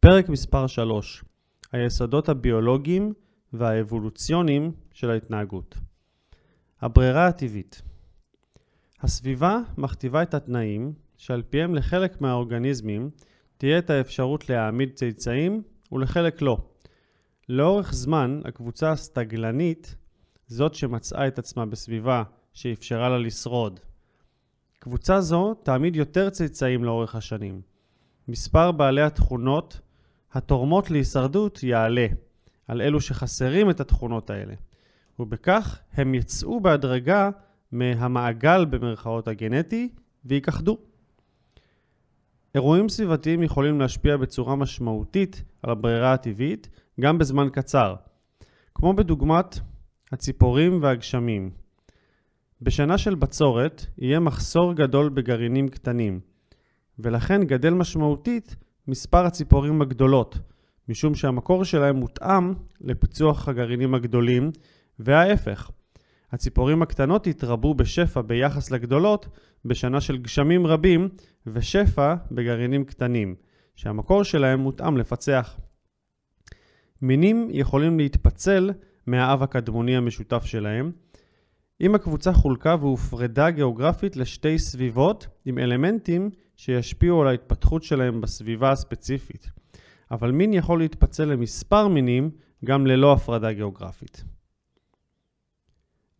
פרק מספר 3 היסודות הביולוגיים והאבולוציוניים של ההתנהגות. הברירה הטבעית הסביבה מכתיבה את התנאים שעל פיהם לחלק מהאורגניזמים תהיה את האפשרות להעמיד צאצאים ולחלק לא. לאורך זמן הקבוצה הסטגלנית, זאת שמצאה את עצמה בסביבה שאפשרה לה לשרוד. קבוצה זו תעמיד יותר צאצאים לאורך השנים. מספר בעלי התכונות התורמות להישרדות יעלה על אלו שחסרים את התכונות האלה, ובכך הם יצאו בהדרגה מהמעגל במרכאות הגנטי וייכחדו. אירועים סביבתיים יכולים להשפיע בצורה משמעותית על הברירה הטבעית גם בזמן קצר, כמו בדוגמת הציפורים והגשמים. בשנה של בצורת יהיה מחסור גדול בגרעינים קטנים, ולכן גדל משמעותית מספר הציפורים הגדולות, משום שהמקור שלהם מותאם לפיצוח הגרעינים הגדולים, וההפך. הציפורים הקטנות התרבו בשפע ביחס לגדולות בשנה של גשמים רבים ושפע בגרעינים קטנים, שהמקור שלהם מותאם לפצח. מינים יכולים להתפצל מהאב הקדמוני המשותף שלהם, אם הקבוצה חולקה והופרדה גיאוגרפית לשתי סביבות עם אלמנטים שישפיעו על ההתפתחות שלהם בסביבה הספציפית. אבל מין יכול להתפצל למספר מינים גם ללא הפרדה גיאוגרפית.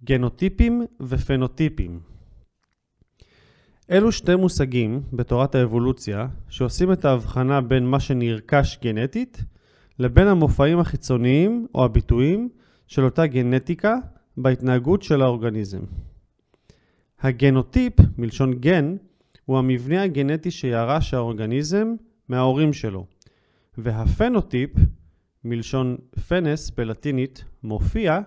גנוטיפים ופנוטיפים אלו שתי מושגים בתורת האבולוציה שעושים את ההבחנה בין מה שנרכש גנטית לבין המופעים החיצוניים או הביטויים של אותה גנטיקה בהתנהגות של האורגניזם. הגנוטיפ, מלשון גן, הוא המבנה הגנטי שירש האורגניזם מההורים שלו, והפנוטיפ, מלשון פנס בלטינית מופיע,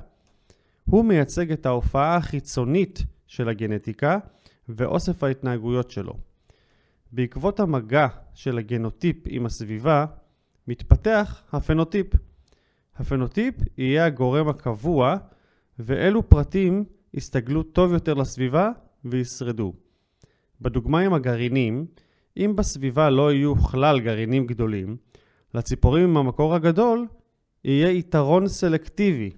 הוא מייצג את ההופעה החיצונית של הגנטיקה ואוסף ההתנהגויות שלו. בעקבות המגע של הגנוטיפ עם הסביבה, מתפתח הפנוטיפ. הפנוטיפ יהיה הגורם הקבוע, ואלו פרטים יסתגלו טוב יותר לסביבה וישרדו. בדוגמה עם הגרעינים, אם בסביבה לא יהיו כלל גרעינים גדולים, לציפורים עם המקור הגדול יהיה יתרון סלקטיבי,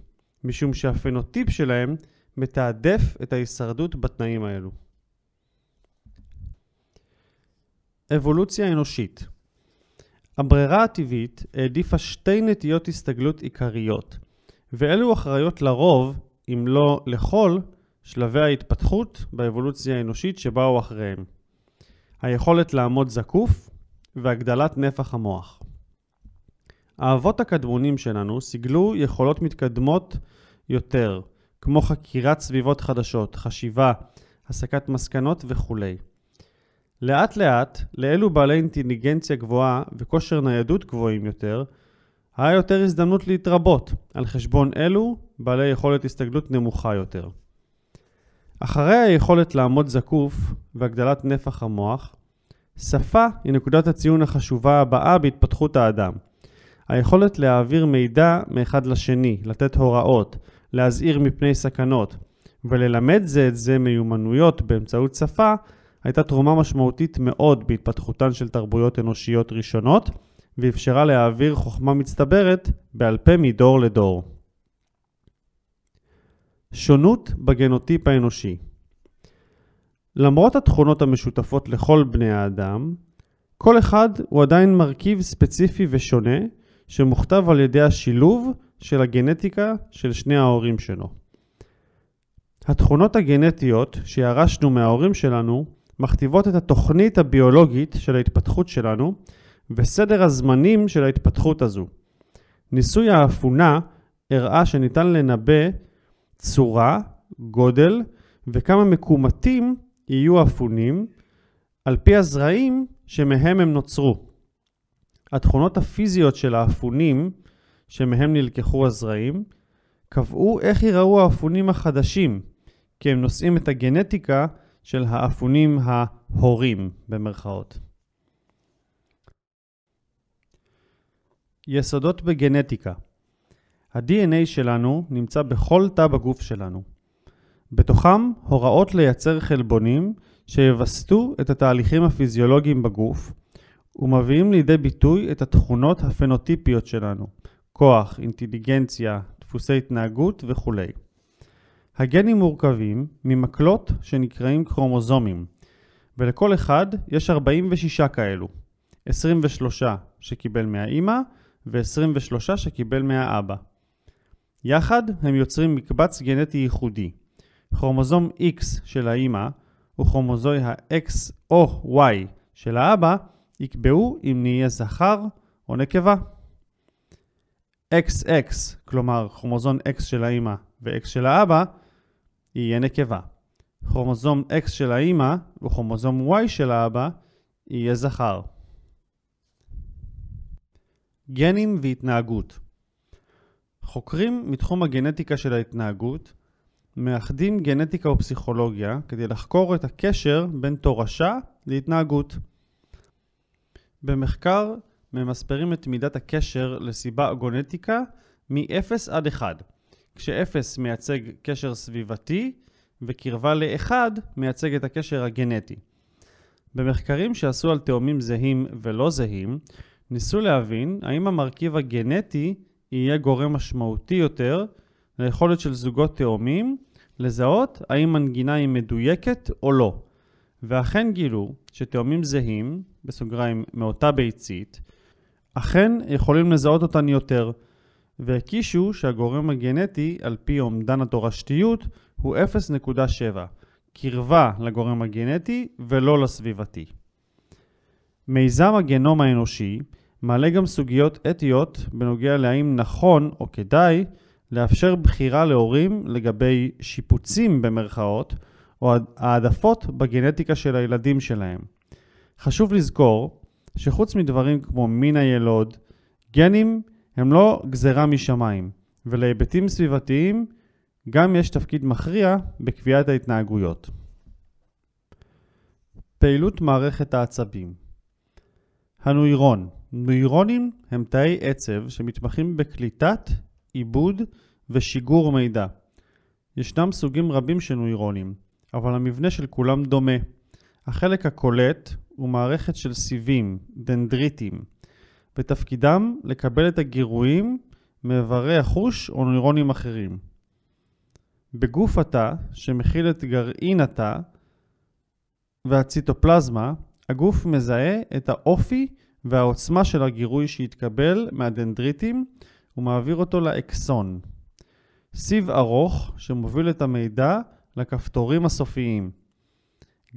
משום שהפנוטיפ שלהם מתעדף את ההישרדות בתנאים האלו. אבולוציה אנושית הברירה הטבעית העדיפה שתי נטיות הסתגלות עיקריות, ואלו אחראיות לרוב, אם לא לכל, שלבי ההתפתחות באבולוציה האנושית שבאו אחריהם. היכולת לעמוד זקוף והגדלת נפח המוח. האבות הקדמונים שלנו סיגלו יכולות מתקדמות יותר, כמו חקירת סביבות חדשות, חשיבה, הסקת מסקנות וכולי. לאט לאט, לאלו בעלי אינטליגנציה גבוהה וכושר ניידות גבוהים יותר, היה יותר הזדמנות להתרבות על חשבון אלו בעלי יכולת הסתגלות נמוכה יותר. אחרי היכולת לעמוד זקוף והגדלת נפח המוח, שפה היא נקודת הציון החשובה הבאה בהתפתחות האדם. היכולת להעביר מידע מאחד לשני, לתת הוראות, להזהיר מפני סכנות וללמד זה את זה מיומנויות באמצעות שפה, הייתה תרומה משמעותית מאוד בהתפתחותן של תרבויות אנושיות ראשונות, ואפשרה להעביר חוכמה מצטברת בעל פה מדור לדור. שונות בגנוטיפ האנושי. למרות התכונות המשותפות לכל בני האדם, כל אחד הוא עדיין מרכיב ספציפי ושונה שמוכתב על ידי השילוב של הגנטיקה של שני ההורים שלו. התכונות הגנטיות שירשנו מההורים שלנו מכתיבות את התוכנית הביולוגית של ההתפתחות שלנו וסדר הזמנים של ההתפתחות הזו. ניסוי האפונה הראה שניתן לנבא צורה, גודל וכמה מקומטים יהיו אפונים על פי הזרעים שמהם הם נוצרו. התכונות הפיזיות של האפונים שמהם נלקחו הזרעים קבעו איך ייראו האפונים החדשים, כי הם נושאים את הגנטיקה של האפונים ההורים במרכאות. יסודות בגנטיקה ה-DNA שלנו נמצא בכל תא בגוף שלנו. בתוכם הוראות לייצר חלבונים שיווסתו את התהליכים הפיזיולוגיים בגוף ומביאים לידי ביטוי את התכונות הפנוטיפיות שלנו, כוח, אינטליגנציה, דפוסי התנהגות וכולי. הגנים מורכבים ממקלות שנקראים כרומוזומים, ולכל אחד יש 46 כאלו, 23 שקיבל מהאימא ו-23 שקיבל מהאבא. יחד הם יוצרים מקבץ גנטי ייחודי. כרומוזום X של האימא וכרומוזוי ה-X או Y של האבא יקבעו אם נהיה זכר או נקבה. XX, כלומר כרומוזום X של האימא ו-X של האבא, יהיה נקבה. כרומוזום X של האימא וכרומוזום Y של האבא יהיה זכר. גנים והתנהגות חוקרים מתחום הגנטיקה של ההתנהגות מאחדים גנטיקה ופסיכולוגיה כדי לחקור את הקשר בין תורשה להתנהגות. במחקר ממספרים את מידת הקשר לסיבה גונטיקה מ-0 עד 1, כש-0 מייצג קשר סביבתי וקרבה ל-1 מייצג את הקשר הגנטי. במחקרים שעשו על תאומים זהים ולא זהים, ניסו להבין האם המרכיב הגנטי יהיה גורם משמעותי יותר ליכולת של זוגות תאומים לזהות האם מנגינה היא מדויקת או לא. ואכן גילו שתאומים זהים, בסוגריים מאותה ביצית, אכן יכולים לזהות אותן יותר, והקישו שהגורם הגנטי על פי אומדן התורשתיות הוא 0.7, קרבה לגורם הגנטי ולא לסביבתי. מיזם הגנום האנושי מעלה גם סוגיות אתיות בנוגע להאם נכון או כדאי לאפשר בחירה להורים לגבי שיפוצים במרכאות או העדפות בגנטיקה של הילדים שלהם. חשוב לזכור שחוץ מדברים כמו מין הילוד, גנים הם לא גזרה משמיים, ולהיבטים סביבתיים גם יש תפקיד מכריע בקביעת ההתנהגויות. פעילות מערכת העצבים הנוירון – נוירונים הם תאי עצב שמתמחים בקליטת, עיבוד ושיגור מידע. ישנם סוגים רבים של נוירונים, אבל המבנה של כולם דומה. החלק הקולט הוא מערכת של סיבים, דנדריטים, ותפקידם לקבל את הגירויים מאיברי החוש או נוירונים אחרים. בגוף התא, שמכיל את גרעין התא והציטופלזמה, הגוף מזהה את האופי והעוצמה של הגירוי שהתקבל מהדנדריטים, הוא מעביר אותו לאקסון. סיב ארוך שמוביל את המידע לכפתורים הסופיים.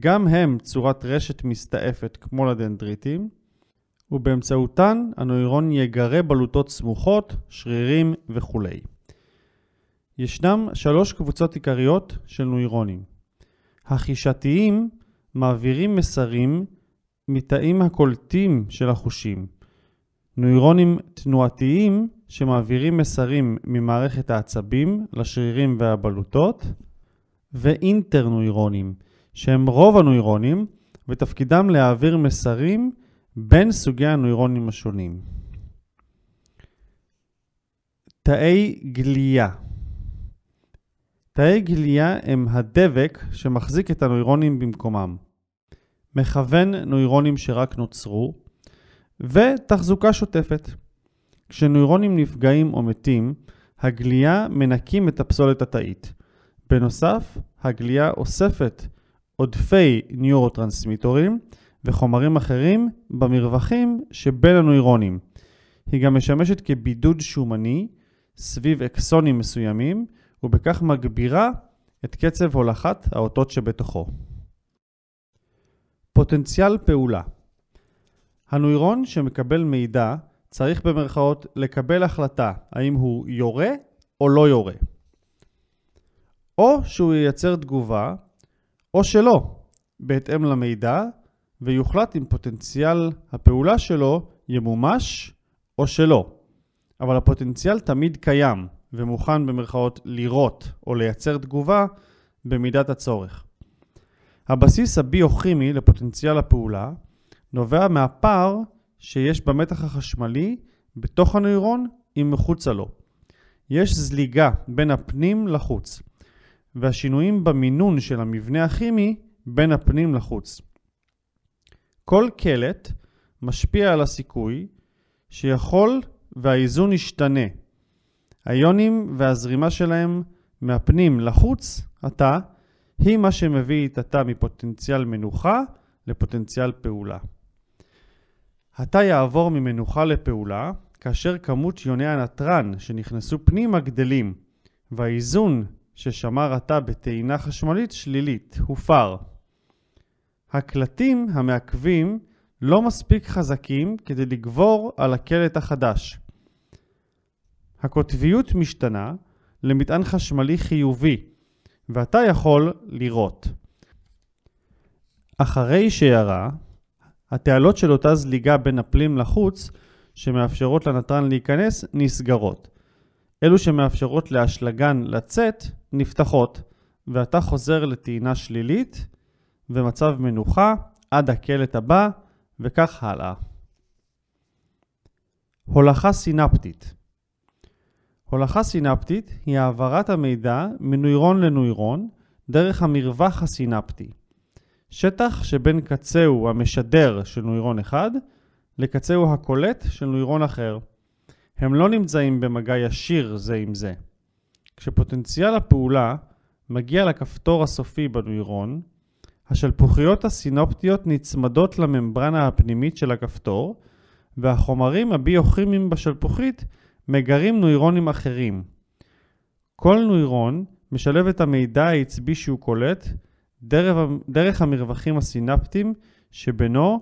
גם הם צורת רשת מסתעפת כמו לדנדריטים, ובאמצעותן הנוירון יגרה בלוטות סמוכות, שרירים וכולי. ישנם שלוש קבוצות עיקריות של נוירונים. החישתיים מעבירים מסרים מתאים הקולטים של החושים. נוירונים תנועתיים שמעבירים מסרים ממערכת העצבים לשרירים והבלוטות, ואינטרנוירונים, שהם רוב הנוירונים, ותפקידם להעביר מסרים בין סוגי הנוירונים השונים. תאי גליה תאי גליה הם הדבק שמחזיק את הנוירונים במקומם. מכוון נוירונים שרק נוצרו, ותחזוקה שוטפת. כשנוירונים נפגעים או מתים, הגליה מנקים את הפסולת התאית. בנוסף, הגליה אוספת עודפי ניורוטרנסמיטורים וחומרים אחרים במרווחים שבין הנוירונים. היא גם משמשת כבידוד שומני סביב אקסונים מסוימים, ובכך מגבירה את קצב הולכת האותות שבתוכו. פוטנציאל פעולה. הנוירון שמקבל מידע צריך במרכאות לקבל החלטה האם הוא יורה או לא יורה. או שהוא ייצר תגובה או שלא, בהתאם למידע, ויוחלט אם פוטנציאל הפעולה שלו ימומש או שלא. אבל הפוטנציאל תמיד קיים ומוכן במרכאות לירות או לייצר תגובה במידת הצורך. הבסיס הביוכימי לפוטנציאל הפעולה נובע מהפער שיש במתח החשמלי בתוך הנוירון עם מחוצה לו. יש זליגה בין הפנים לחוץ, והשינויים במינון של המבנה הכימי בין הפנים לחוץ. כל קלט משפיע על הסיכוי שיכול והאיזון ישתנה. היונים והזרימה שלהם מהפנים לחוץ, עתה, היא מה שמביא את התא מפוטנציאל מנוחה לפוטנציאל פעולה. התא יעבור ממנוחה לפעולה כאשר כמות יוני הנתרן שנכנסו פנימה גדלים והאיזון ששמר התא בטעינה חשמלית שלילית הופר. הקלטים המעכבים לא מספיק חזקים כדי לגבור על הקלט החדש. הקוטביות משתנה למטען חשמלי חיובי ואתה יכול לראות. אחרי שירה, התעלות של אותה זליגה בין הפלים לחוץ, שמאפשרות לנתרן להיכנס, נסגרות. אלו שמאפשרות לאשלגן לצאת, נפתחות, ואתה חוזר לטעינה שלילית ומצב מנוחה עד הקלט הבא, וכך הלאה. הולכה סינפטית הולכה סינפטית היא העברת המידע מנוירון לנוירון דרך המרווח הסינפטי, שטח שבין קצהו המשדר של נוירון אחד לקצהו הקולט של נוירון אחר. הם לא נמצאים במגע ישיר זה עם זה. כשפוטנציאל הפעולה מגיע לכפתור הסופי בנוירון, השלפוחיות הסינופטיות נצמדות לממברנה הפנימית של הכפתור, והחומרים הביוכימיים בשלפוחית מגרים נוירונים אחרים. כל נוירון משלב את המידע העצבי שהוא קולט דרך, דרך המרווחים הסינפטיים שבינו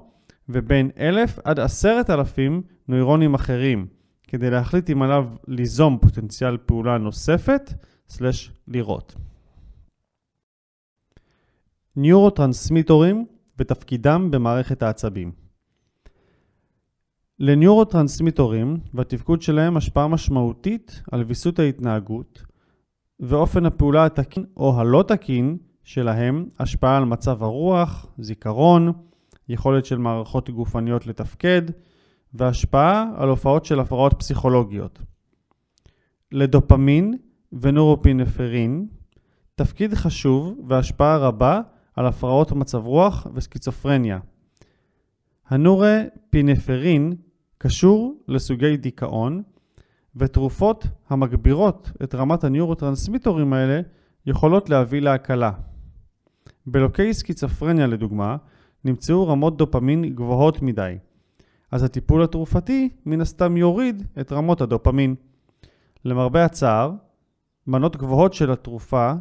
ובין 1,000 עד 10,000 נוירונים אחרים, כדי להחליט אם עליו ליזום פוטנציאל פעולה נוספת/לראות. ניורוטרנסמיטורים ותפקידם במערכת העצבים לניורוטרנסמיטורים והתפקוד שלהם השפעה משמעותית על ויסות ההתנהגות ואופן הפעולה התקין או הלא תקין שלהם השפעה על מצב הרוח, זיכרון, יכולת של מערכות גופניות לתפקד והשפעה על הופעות של הפרעות פסיכולוגיות. לדופמין ונורופינפרין תפקיד חשוב והשפעה רבה על הפרעות מצב רוח וסקיצופרניה. הנורפינפרין קשור לסוגי דיכאון, ותרופות המגבירות את רמת הניורוטרנסמיטורים האלה יכולות להביא להקלה. בלוקי סקיצופרניה לדוגמה, נמצאו רמות דופמין גבוהות מדי, אז הטיפול התרופתי מן הסתם יוריד את רמות הדופמין. למרבה הצער, מנות גבוהות של התרופה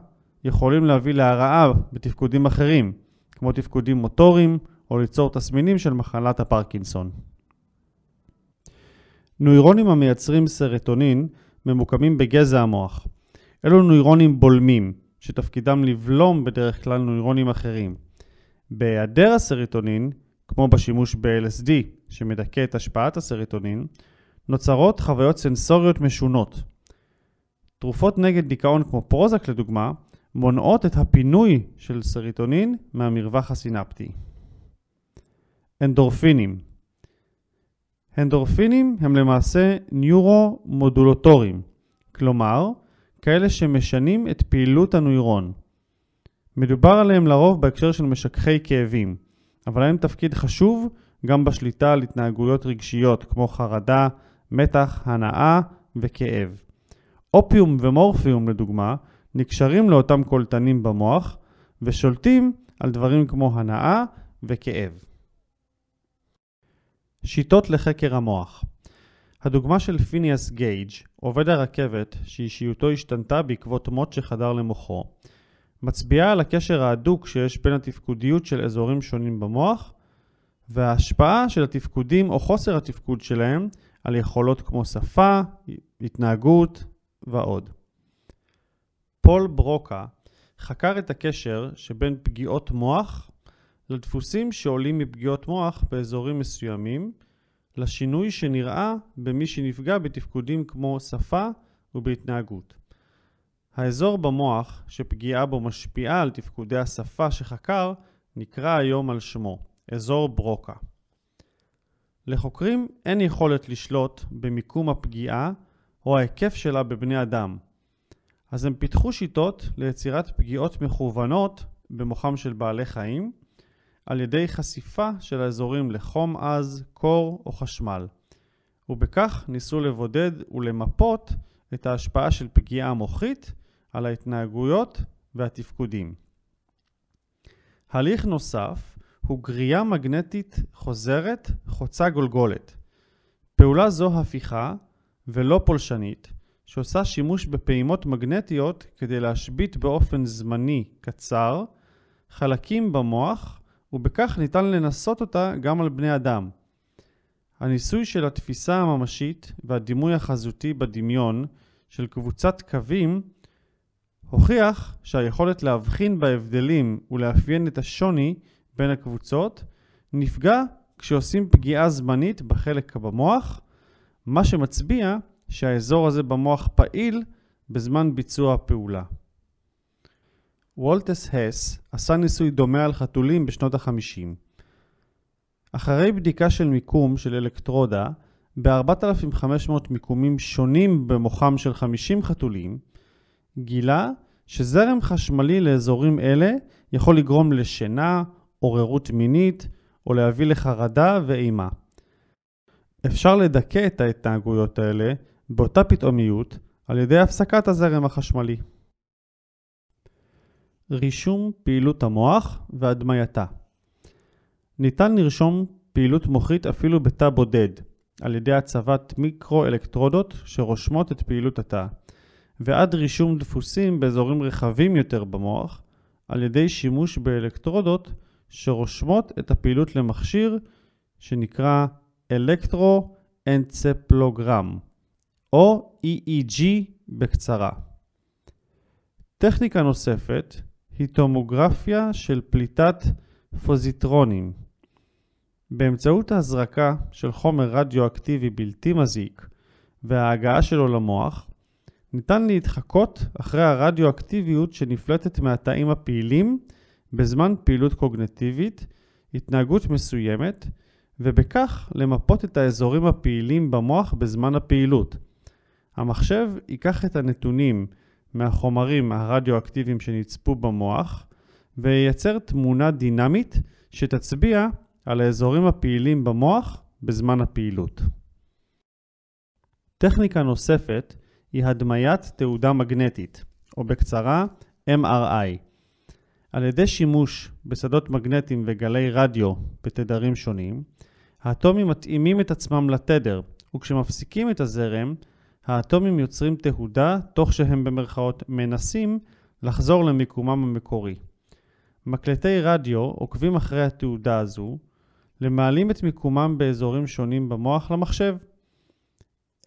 יכולים להביא להרעה בתפקודים אחרים, כמו תפקודים מוטוריים או ליצור תסמינים של מחלת הפרקינסון. נוירונים המייצרים סרטונין ממוקמים בגזע המוח. אלו נוירונים בולמים, שתפקידם לבלום בדרך כלל נוירונים אחרים. בהיעדר הסרטונין, כמו בשימוש ב-LSD, שמדכא את השפעת הסרטונין, נוצרות חוויות סנסוריות משונות. תרופות נגד דיכאון כמו פרוזק לדוגמה, מונעות את הפינוי של סרטונין מהמרווח הסינפטי. אנדורפינים אנדורפינים הם למעשה ניורו-מודולטורים, כלומר, כאלה שמשנים את פעילות הנוירון. מדובר עליהם לרוב בהקשר של משככי כאבים, אבל להם תפקיד חשוב גם בשליטה על התנהגויות רגשיות כמו חרדה, מתח, הנאה וכאב. אופיום ומורפיום לדוגמה נקשרים לאותם קולטנים במוח ושולטים על דברים כמו הנאה וכאב. שיטות לחקר המוח הדוגמה של פיניאס גייג', עובד הרכבת שאישיותו השתנתה בעקבות מוט שחדר למוחו, מצביעה על הקשר ההדוק שיש בין התפקודיות של אזורים שונים במוח וההשפעה של התפקודים או חוסר התפקוד שלהם על יכולות כמו שפה, התנהגות ועוד. פול ברוקה חקר את הקשר שבין פגיעות מוח לדפוסים שעולים מפגיעות מוח באזורים מסוימים, לשינוי שנראה במי שנפגע בתפקודים כמו שפה ובהתנהגות. האזור במוח שפגיעה בו משפיעה על תפקודי השפה שחקר נקרא היום על שמו, אזור ברוקה. לחוקרים אין יכולת לשלוט במיקום הפגיעה או ההיקף שלה בבני אדם, אז הם פיתחו שיטות ליצירת פגיעות מכוונות במוחם של בעלי חיים, על ידי חשיפה של האזורים לחום עז, קור או חשמל, ובכך ניסו לבודד ולמפות את ההשפעה של פגיעה מוחית על ההתנהגויות והתפקודים. הליך נוסף הוא גריעה מגנטית חוזרת חוצה גולגולת. פעולה זו הפיכה ולא פולשנית, שעושה שימוש בפעימות מגנטיות כדי להשבית באופן זמני קצר חלקים במוח ובכך ניתן לנסות אותה גם על בני אדם. הניסוי של התפיסה הממשית והדימוי החזותי בדמיון של קבוצת קווים הוכיח שהיכולת להבחין בהבדלים ולאפיין את השוני בין הקבוצות נפגע כשעושים פגיעה זמנית בחלק במוח, מה שמצביע שהאזור הזה במוח פעיל בזמן ביצוע הפעולה. וולטס הס עשה ניסוי דומה על חתולים בשנות ה-50. אחרי בדיקה של מיקום של אלקטרודה ב-4,500 מיקומים שונים במוחם של 50 חתולים, גילה שזרם חשמלי לאזורים אלה יכול לגרום לשינה, עוררות מינית או להביא לחרדה ואימה. אפשר לדכא את ההתנהגויות האלה באותה פתאומיות על ידי הפסקת הזרם החשמלי. רישום פעילות המוח והדמייתה. ניתן לרשום פעילות מוחית אפילו בתא בודד, על ידי הצבת אלקטרודות שרושמות את פעילות התא, ועד רישום דפוסים באזורים רחבים יותר במוח, על ידי שימוש באלקטרודות שרושמות את הפעילות למכשיר שנקרא אלקטרו-אנצפלוגרם, או EEG בקצרה. טכניקה נוספת היא טומוגרפיה של פליטת פוזיטרונים. באמצעות ההזרקה של חומר רדיואקטיבי בלתי מזיק וההגעה שלו למוח, ניתן להתחקות אחרי הרדיואקטיביות שנפלטת מהתאים הפעילים בזמן פעילות קוגנטיבית, התנהגות מסוימת, ובכך למפות את האזורים הפעילים במוח בזמן הפעילות. המחשב ייקח את הנתונים מהחומרים הרדיואקטיביים שנצפו במוח וייצר תמונה דינמית שתצביע על האזורים הפעילים במוח בזמן הפעילות. טכניקה נוספת היא הדמיית תעודה מגנטית, או בקצרה MRI. על ידי שימוש בשדות מגנטיים וגלי רדיו בתדרים שונים, האטומים מתאימים את עצמם לתדר, וכשמפסיקים את הזרם, האטומים יוצרים תהודה תוך שהם במרכאות מנסים לחזור למיקומם המקורי. מקלטי רדיו עוקבים אחרי התהודה הזו, למעלים את מיקומם באזורים שונים במוח למחשב.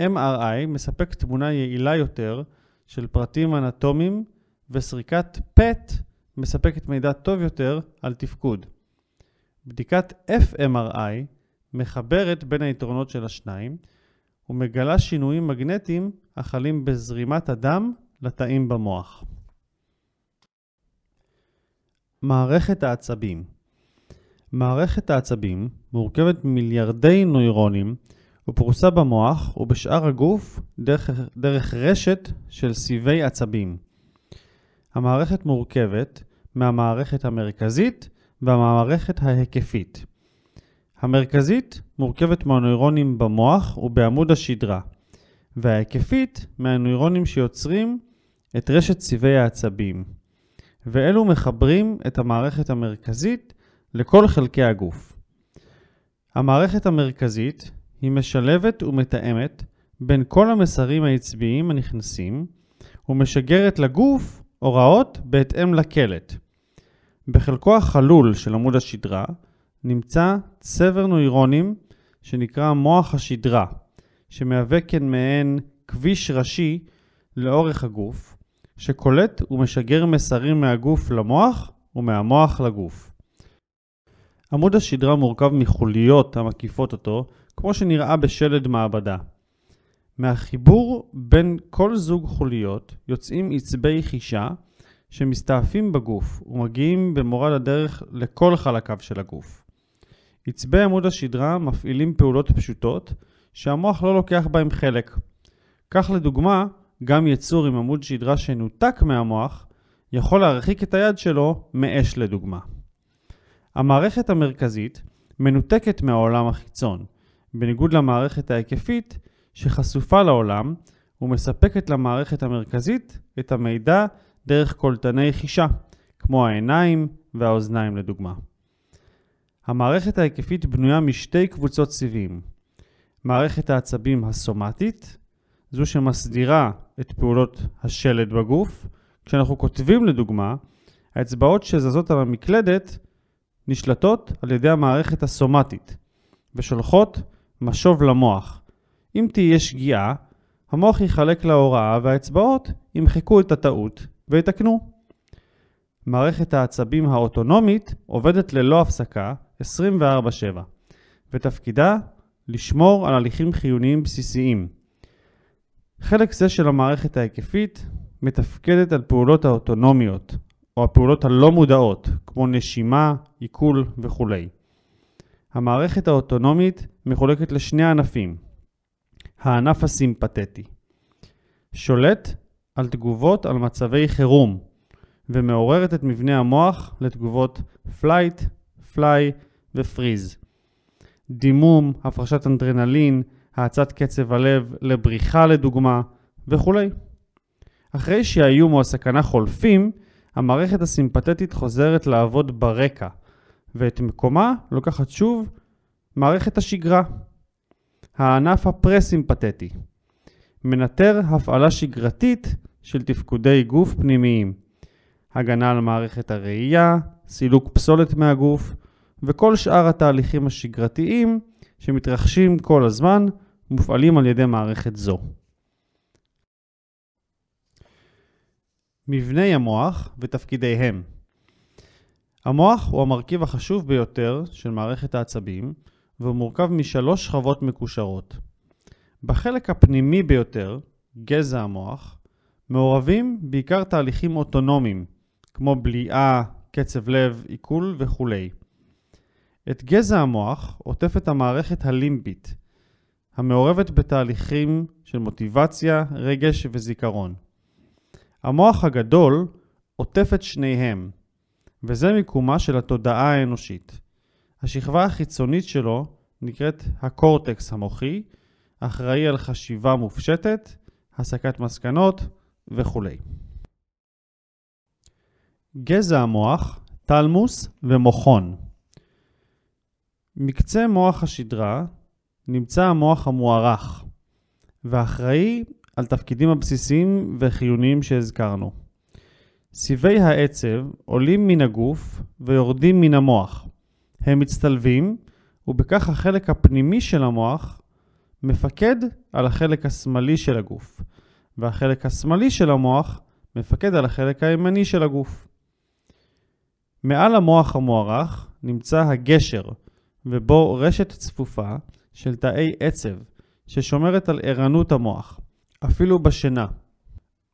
MRI מספק תמונה יעילה יותר של פרטים אנטומיים וסריקת PET מספקת מידע טוב יותר על תפקוד. בדיקת FMRI מחברת בין היתרונות של השניים, ומגלה שינויים מגנטיים החלים בזרימת הדם לתאים במוח. מערכת העצבים מערכת העצבים מורכבת ממיליארדי נוירונים ופרוסה במוח ובשאר הגוף דרך, דרך רשת של סיבי עצבים. המערכת מורכבת מהמערכת המרכזית והמערכת ההיקפית. המרכזית מורכבת מהנוירונים במוח ובעמוד השדרה, וההיקפית מהנוירונים שיוצרים את רשת סיבי העצבים, ואלו מחברים את המערכת המרכזית לכל חלקי הגוף. המערכת המרכזית היא משלבת ומתאמת בין כל המסרים העצביים הנכנסים ומשגרת לגוף הוראות בהתאם לקלט. בחלקו החלול של עמוד השדרה נמצא צבר נוירונים שנקרא מוח השדרה, שמהווה כן מעין כביש ראשי לאורך הגוף, שקולט ומשגר מסרים מהגוף למוח ומהמוח לגוף. עמוד השדרה מורכב מחוליות המקיפות אותו, כמו שנראה בשלד מעבדה. מהחיבור בין כל זוג חוליות יוצאים עצבי חישה שמסתעפים בגוף ומגיעים במורד הדרך לכל חלקיו של הגוף. עצבי עמוד השדרה מפעילים פעולות פשוטות שהמוח לא לוקח בהם חלק. כך לדוגמה, גם יצור עם עמוד שדרה שנותק מהמוח יכול להרחיק את היד שלו מאש לדוגמה. המערכת המרכזית מנותקת מהעולם החיצון, בניגוד למערכת ההיקפית שחשופה לעולם ומספקת למערכת המרכזית את המידע דרך קולטני חישה, כמו העיניים והאוזניים לדוגמה. המערכת ההיקפית בנויה משתי קבוצות סיבים. מערכת העצבים הסומטית, זו שמסדירה את פעולות השלד בגוף. כשאנחנו כותבים לדוגמה, האצבעות שזזות על המקלדת נשלטות על ידי המערכת הסומטית ושולחות משוב למוח. אם תהיה שגיאה, המוח יחלק להוראה והאצבעות ימחקו את הטעות ויתקנו. מערכת העצבים האוטונומית עובדת ללא הפסקה 24/7, ותפקידה לשמור על הליכים חיוניים בסיסיים. חלק זה של המערכת ההיקפית מתפקדת על פעולות האוטונומיות, או הפעולות הלא מודעות, כמו נשימה, עיכול וכולי. המערכת האוטונומית מחולקת לשני ענפים. הענף הסימפתטי שולט על תגובות על מצבי חירום ומעוררת את מבנה המוח לתגובות flight, fly ופריז. דימום, הפרשת אנדרנלין, האצת קצב הלב לבריחה לדוגמה וכולי. אחרי שהאיום או הסכנה חולפים, המערכת הסימפתטית חוזרת לעבוד ברקע, ואת מקומה לוקחת שוב מערכת השגרה, הענף הפרה-סימפתטי מנטר הפעלה שגרתית של תפקודי גוף פנימיים, הגנה על מערכת הראייה, סילוק פסולת מהגוף, וכל שאר התהליכים השגרתיים שמתרחשים כל הזמן מופעלים על ידי מערכת זו. מבני המוח ותפקידיהם המוח הוא המרכיב החשוב ביותר של מערכת העצבים והוא מורכב משלוש שכבות מקושרות. בחלק הפנימי ביותר, גזע המוח, מעורבים בעיקר תהליכים אוטונומיים כמו בליעה, קצב לב, עיכול וכולי. את גזע המוח עוטפת המערכת הלימבית, המעורבת בתהליכים של מוטיבציה, רגש וזיכרון. המוח הגדול עוטף את שניהם, וזה מיקומה של התודעה האנושית. השכבה החיצונית שלו נקראת הקורטקס המוחי, אחראי על חשיבה מופשטת, הסקת מסקנות וכולי. גזע המוח, תלמוס ומוחון. מקצה מוח השדרה נמצא המוח המוערך ואחראי על תפקידים הבסיסיים וחיוניים שהזכרנו. סיבי העצב עולים מן הגוף ויורדים מן המוח. הם מצטלבים ובכך החלק הפנימי של המוח מפקד על החלק השמאלי של הגוף, והחלק השמאלי של המוח מפקד על החלק הימני של הגוף. מעל המוח המוערך נמצא הגשר, ובו רשת צפופה של תאי עצב ששומרת על ערנות המוח, אפילו בשינה,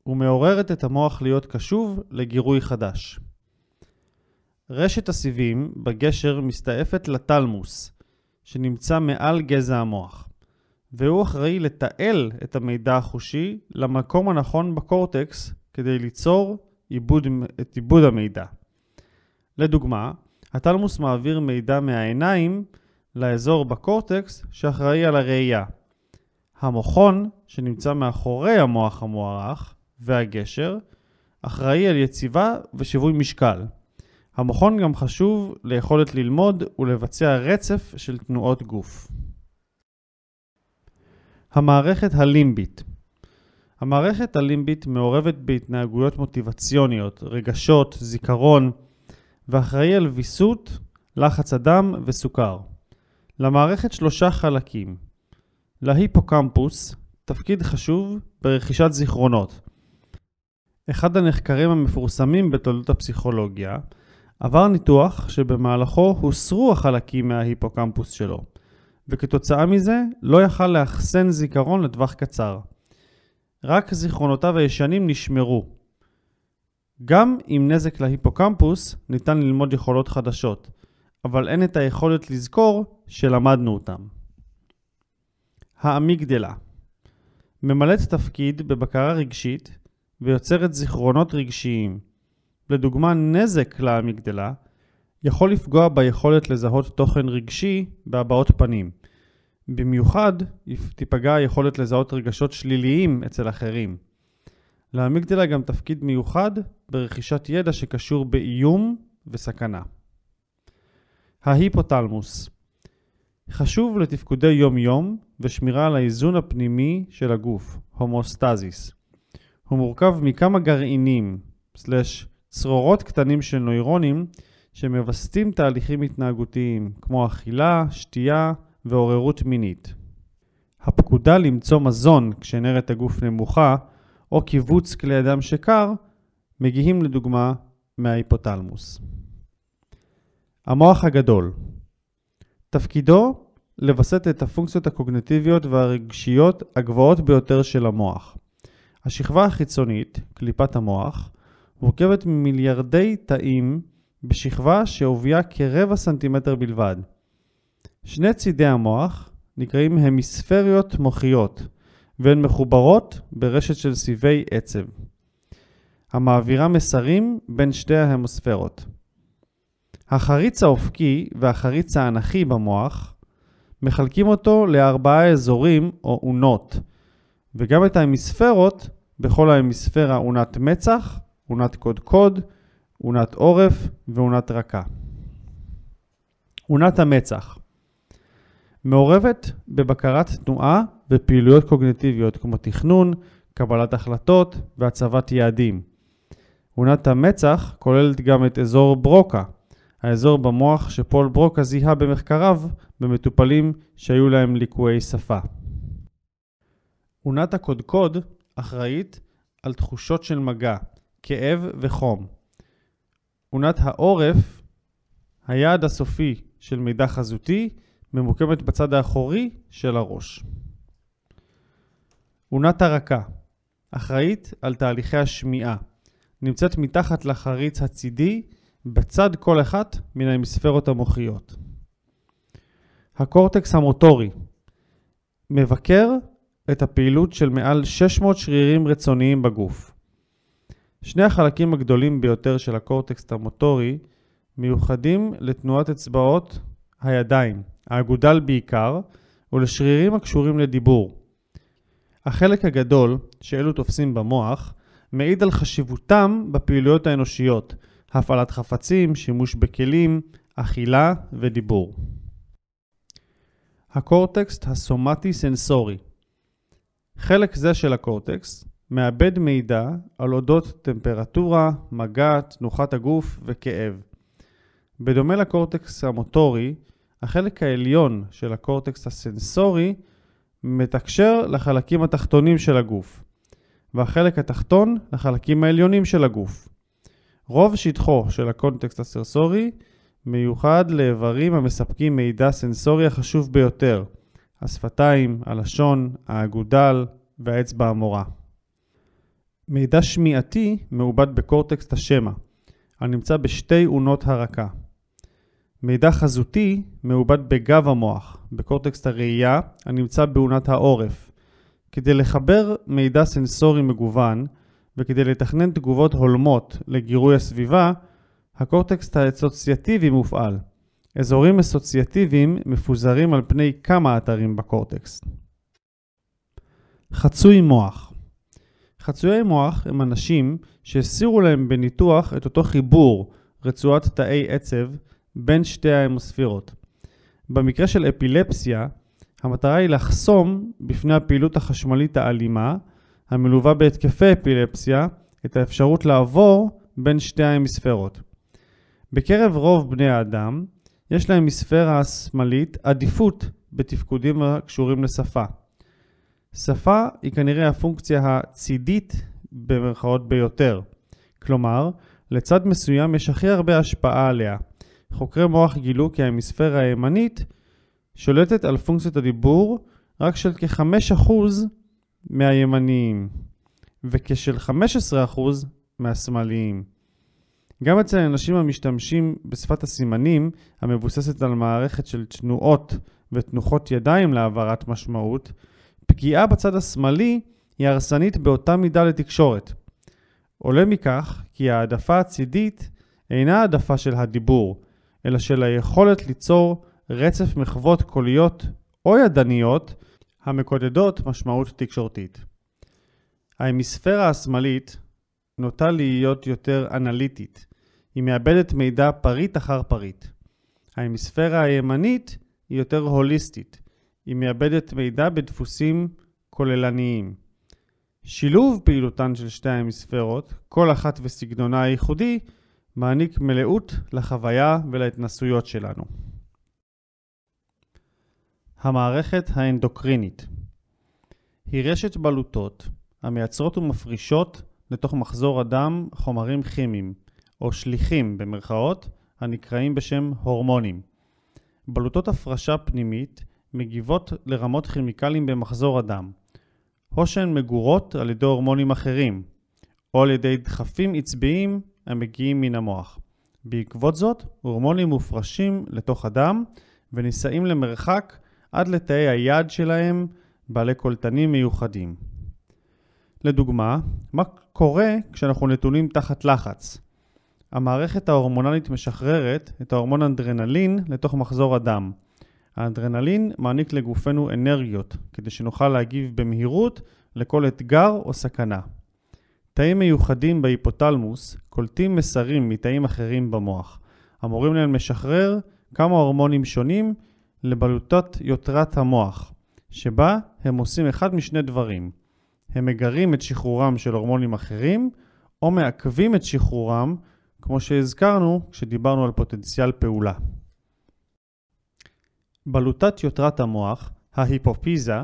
ומעוררת את המוח להיות קשוב לגירוי חדש. רשת הסיבים בגשר מסתעפת לטלמוס, שנמצא מעל גזע המוח, והוא אחראי לתעל את המידע החושי למקום הנכון בקורטקס כדי ליצור עיבוד, את עיבוד המידע. לדוגמה, התלמוס מעביר מידע מהעיניים לאזור בקורטקס שאחראי על הראייה. המוחון, שנמצא מאחורי המוח המוערך והגשר, אחראי על יציבה ושיווי משקל. המכון גם חשוב ליכולת ללמוד ולבצע רצף של תנועות גוף. המערכת הלימבית המערכת הלימבית מעורבת בהתנהגויות מוטיבציוניות, רגשות, זיכרון, ואחראי על ויסות, לחץ הדם וסוכר. למערכת שלושה חלקים להיפוקמפוס, תפקיד חשוב ברכישת זיכרונות. אחד הנחקרים המפורסמים בתולדות הפסיכולוגיה עבר ניתוח שבמהלכו הוסרו החלקים מההיפוקמפוס שלו, וכתוצאה מזה לא יכל לאחסן זיכרון לטווח קצר. רק זיכרונותיו הישנים נשמרו, גם עם נזק להיפוקמפוס ניתן ללמוד יכולות חדשות, אבל אין את היכולת לזכור שלמדנו אותם. האמיגדלה ממלאת תפקיד בבקרה רגשית ויוצרת זיכרונות רגשיים. לדוגמה, נזק לאמיגדלה יכול לפגוע ביכולת לזהות תוכן רגשי בהבעות פנים. במיוחד, תיפגע היכולת לזהות רגשות שליליים אצל אחרים. לאמיגדלה גם תפקיד מיוחד ברכישת ידע שקשור באיום וסכנה. ההיפותלמוס חשוב לתפקודי יום-יום ושמירה על האיזון הפנימי של הגוף, הומוסטזיס. הוא מורכב מכמה גרעינים, סלש צרורות קטנים של נוירונים, שמווסתים תהליכים התנהגותיים, כמו אכילה, שתייה ועוררות מינית. הפקודה למצוא מזון כשנרת הגוף נמוכה או קיבוץ כלי הדם שקר, מגיעים לדוגמה מההיפותלמוס. המוח הגדול תפקידו לווסת את הפונקציות הקוגנטיביות והרגשיות הגבוהות ביותר של המוח. השכבה החיצונית, קליפת המוח, מורכבת ממיליארדי תאים בשכבה שהובייה כרבע סנטימטר בלבד. שני צידי המוח נקראים המיספריות מוחיות, והן מחוברות ברשת של סיבי עצב, המעבירה מסרים בין שתי ההמוספרות. החריץ האופקי והחריץ האנכי במוח מחלקים אותו לארבעה אזורים או אונות, וגם את ההמיספרות בכל ההמיספרה אונת מצח, אונת קודקוד, אונת עורף ואונת רכה. אונת המצח מעורבת בבקרת תנועה ופעילויות קוגניטיביות כמו תכנון, קבלת החלטות והצבת יעדים. עונת המצח כוללת גם את אזור ברוקה, האזור במוח שפול ברוקה זיהה במחקריו במטופלים שהיו להם ליקויי שפה. עונת הקודקוד אחראית על תחושות של מגע, כאב וחום. עונת העורף, היעד הסופי של מידע חזותי, ממוקמת בצד האחורי של הראש. אונת הרקה, אחראית על תהליכי השמיעה, נמצאת מתחת לחריץ הצידי בצד כל אחת מן ההמיספרות המוחיות. הקורטקס המוטורי מבקר את הפעילות של מעל 600 שרירים רצוניים בגוף. שני החלקים הגדולים ביותר של הקורטקס המוטורי מיוחדים לתנועת אצבעות הידיים, האגודל בעיקר, ולשרירים הקשורים לדיבור. החלק הגדול שאלו תופסים במוח מעיד על חשיבותם בפעילויות האנושיות, הפעלת חפצים, שימוש בכלים, אכילה ודיבור. הקורטקס הסומטי-סנסורי חלק זה של הקורטקסט מאבד מידע על אודות טמפרטורה, מגע, תנוחת הגוף וכאב. בדומה לקורטקס המוטורי, החלק העליון של הקורטקס הסנסורי מתקשר לחלקים התחתונים של הגוף, והחלק התחתון לחלקים העליונים של הגוף. רוב שטחו של הקונטקסט הסנסורי מיוחד לאיברים המספקים מידע סנסורי החשוב ביותר, השפתיים, הלשון, האגודל והאצבע המורה. מידע שמיעתי מעובד בקורטקסט השמע, הנמצא בשתי אונות הרקה. מידע חזותי מעובד בגב המוח, בקורטקס הראייה הנמצא בעונת העורף. כדי לחבר מידע סנסורי מגוון וכדי לתכנן תגובות הולמות לגירוי הסביבה, הקורטקס האסוציאטיבי מופעל. אזורים אסוציאטיביים מפוזרים על פני כמה אתרים בקורטקס. חצוי מוח חצויי מוח הם אנשים שהסירו להם בניתוח את אותו חיבור, רצועת תאי עצב, בין שתי ההמוספירות. במקרה של אפילפסיה, המטרה היא לחסום בפני הפעילות החשמלית האלימה, המלווה בהתקפי אפילפסיה, את האפשרות לעבור בין שתי ההמיספרות. בקרב רוב בני האדם, יש להמיספירה השמאלית עדיפות בתפקודים הקשורים לשפה. שפה היא כנראה הפונקציה הצידית במרכאות ביותר, כלומר, לצד מסוים יש הכי הרבה השפעה עליה. חוקרי מוח גילו כי ההמיספירה הימנית שולטת על פונקציות הדיבור רק של כ-5% מהימניים וכשל 15% מהשמאליים. גם אצל אנשים המשתמשים בשפת הסימנים, המבוססת על מערכת של תנועות ותנוחות ידיים להעברת משמעות, פגיעה בצד השמאלי היא הרסנית באותה מידה לתקשורת. עולה מכך כי העדפה הצידית אינה העדפה של הדיבור, אלא של היכולת ליצור רצף מחוות קוליות או ידניות המקודדות משמעות תקשורתית. ההמיספירה השמאלית נוטה להיות יותר אנליטית, היא מאבדת מידע פריט אחר פריט. ההמיספירה הימנית היא יותר הוליסטית, היא מאבדת מידע בדפוסים כוללניים. שילוב פעילותן של שתי ההמיספירות, כל אחת וסגנונה הייחודי, מעניק מלאות לחוויה ולהתנסויות שלנו. המערכת האנדוקרינית היא רשת בלוטות המייצרות ומפרישות לתוך מחזור הדם חומרים כימיים, או שליחים במרכאות, הנקראים בשם הורמונים. בלוטות הפרשה פנימית מגיבות לרמות כימיקלים במחזור הדם, או שהן מגורות על ידי הורמונים אחרים, או על ידי דחפים עצביים המגיעים מן המוח. בעקבות זאת, הורמונים מופרשים לתוך הדם ונישאים למרחק עד לתאי היד שלהם, בעלי קולטנים מיוחדים. לדוגמה, מה קורה כשאנחנו נתונים תחת לחץ? המערכת ההורמונלית משחררת את ההורמון אנדרנלין לתוך מחזור הדם. האנדרנלין מעניק לגופנו אנרגיות, כדי שנוכל להגיב במהירות לכל אתגר או סכנה. תאים מיוחדים בהיפותלמוס קולטים מסרים מתאים אחרים במוח, אמורים להם לשחרר כמה הורמונים שונים לבלוטת יותרת המוח, שבה הם עושים אחד משני דברים. הם מגרים את שחרורם של הורמונים אחרים, או מעכבים את שחרורם, כמו שהזכרנו כשדיברנו על פוטנציאל פעולה. בלוטת יותרת המוח, ההיפופיזה,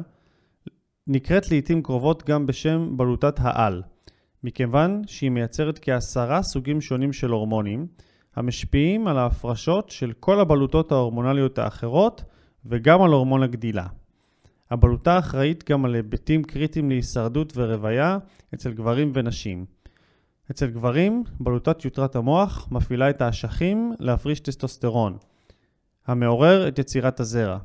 נקראת לעיתים קרובות גם בשם בלוטת העל. מכיוון שהיא מייצרת כעשרה סוגים שונים של הורמונים, המשפיעים על ההפרשות של כל הבלוטות ההורמונליות האחרות וגם על הורמון הגדילה. הבלוטה אחראית גם על היבטים קריטיים להישרדות ורוויה אצל גברים ונשים. אצל גברים, בלוטת יותרת המוח מפעילה את האשכים להפריש טסטוסטרון, המעורר את יצירת הזרע.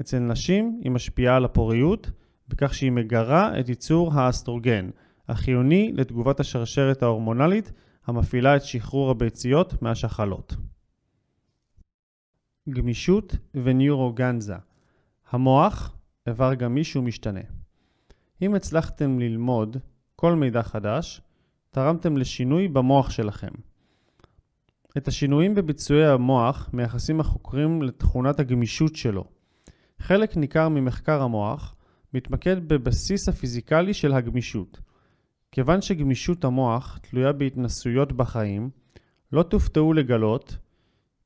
אצל נשים היא משפיעה על הפוריות, בכך שהיא מגרה את ייצור האסטרוגן, החיוני לתגובת השרשרת ההורמונלית המפעילה את שחרור הביציות מהשחלות. גמישות וניורוגנזה המוח, איבר גמיש ומשתנה. אם הצלחתם ללמוד כל מידע חדש, תרמתם לשינוי במוח שלכם. את השינויים בביצועי המוח מייחסים החוקרים לתכונת הגמישות שלו. חלק ניכר ממחקר המוח מתמקד בבסיס הפיזיקלי של הגמישות – כיוון שגמישות המוח תלויה בהתנסויות בחיים, לא תופתעו לגלות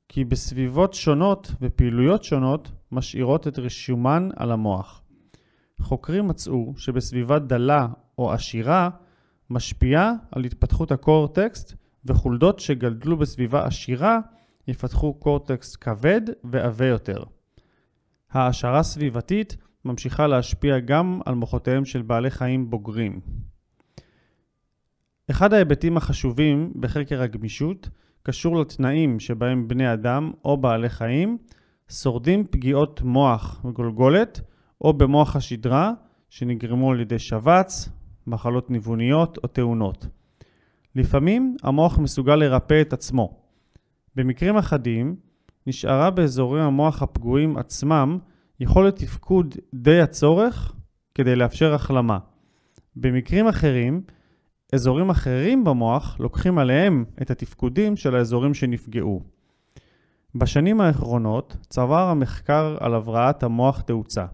כי בסביבות שונות ופעילויות שונות משאירות את רשומן על המוח. חוקרים מצאו שבסביבה דלה או עשירה משפיעה על התפתחות הקורטקסט וחולדות שגדלו בסביבה עשירה יפתחו קורטקס כבד ועבה יותר. העשרה סביבתית ממשיכה להשפיע גם על מוחותיהם של בעלי חיים בוגרים. אחד ההיבטים החשובים בחקר הגמישות קשור לתנאים שבהם בני אדם או בעלי חיים שורדים פגיעות מוח מגולגולת או במוח השדרה שנגרמו על ידי שבץ, מחלות ניווניות או תאונות. לפעמים המוח מסוגל לרפא את עצמו. במקרים אחדים נשארה באזורי המוח הפגועים עצמם יכולת תפקוד די הצורך כדי לאפשר החלמה. במקרים אחרים, אזורים אחרים במוח לוקחים עליהם את התפקודים של האזורים שנפגעו. בשנים האחרונות צבר המחקר על הבראת המוח תאוצה.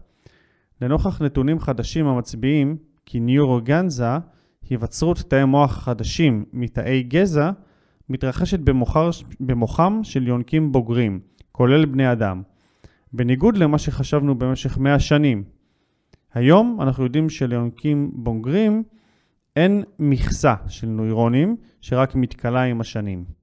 לנוכח נתונים חדשים המצביעים כי ניורוגנזה, היווצרות תאי מוח חדשים מתאי גזע, מתרחשת במוחר, במוחם של יונקים בוגרים, כולל בני אדם. בניגוד למה שחשבנו במשך מאה שנים. היום אנחנו יודעים שליונקים בוגרים אין מכסה של נוירונים שרק מתכלה עם השנים.